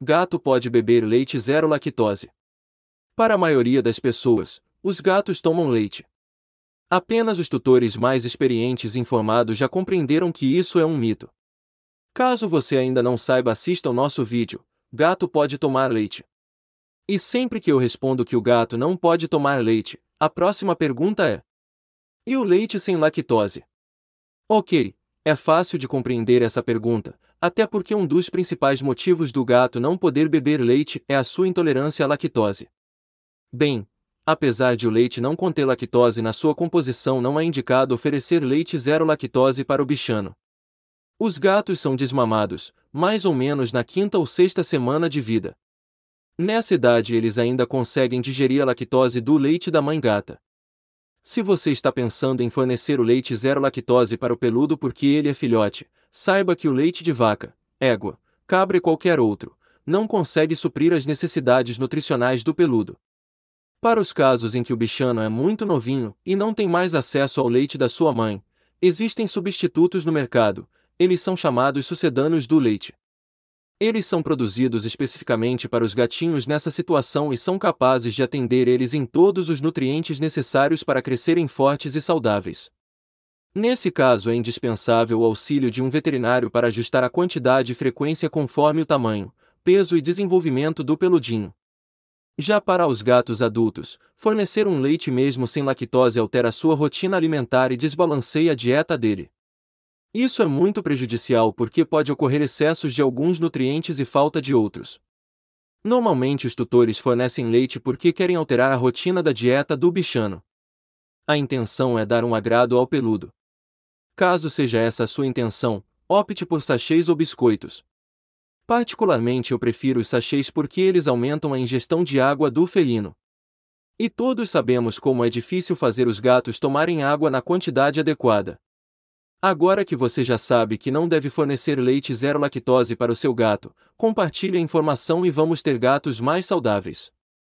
Gato pode beber leite zero lactose. Para a maioria das pessoas, os gatos tomam leite. Apenas os tutores mais experientes e informados já compreenderam que isso é um mito. Caso você ainda não saiba, assista ao nosso vídeo: Gato pode tomar leite. E sempre que eu respondo que o gato não pode tomar leite, a próxima pergunta é: E o leite sem lactose? Ok, é fácil de compreender essa pergunta, até porque um dos principais motivos do gato não poder beber leite é a sua intolerância à lactose. Bem, apesar de o leite não conter lactose na sua composição, não é indicado oferecer leite zero lactose para o bichano. Os gatos são desmamados, mais ou menos na quinta ou sexta semana de vida. Nessa idade, eles ainda conseguem digerir a lactose do leite da mãe gata. Se você está pensando em fornecer o leite zero lactose para o peludo porque ele é filhote, Saiba que o leite de vaca, égua, cabra e qualquer outro, não consegue suprir as necessidades nutricionais do peludo. Para os casos em que o bichano é muito novinho e não tem mais acesso ao leite da sua mãe, existem substitutos no mercado, eles são chamados sucedâneos do leite. Eles são produzidos especificamente para os gatinhos nessa situação e são capazes de atender eles em todos os nutrientes necessários para crescerem fortes e saudáveis. Nesse caso, é indispensável o auxílio de um veterinário para ajustar a quantidade e frequência conforme o tamanho, peso e desenvolvimento do peludinho. Já para os gatos adultos, fornecer um leite mesmo sem lactose altera sua rotina alimentar e desbalanceia a dieta dele. Isso é muito prejudicial porque pode ocorrer excessos de alguns nutrientes e falta de outros. Normalmente os tutores fornecem leite porque querem alterar a rotina da dieta do bichano. A intenção é dar um agrado ao peludo, Caso seja essa a sua intenção, opte por sachês ou biscoitos. Particularmente eu prefiro os sachês porque eles aumentam a ingestão de água do felino. E todos sabemos como é difícil fazer os gatos tomarem água na quantidade adequada. Agora que você já sabe que não deve fornecer leite zero lactose para o seu gato, compartilhe a informação e vamos ter gatos mais saudáveis.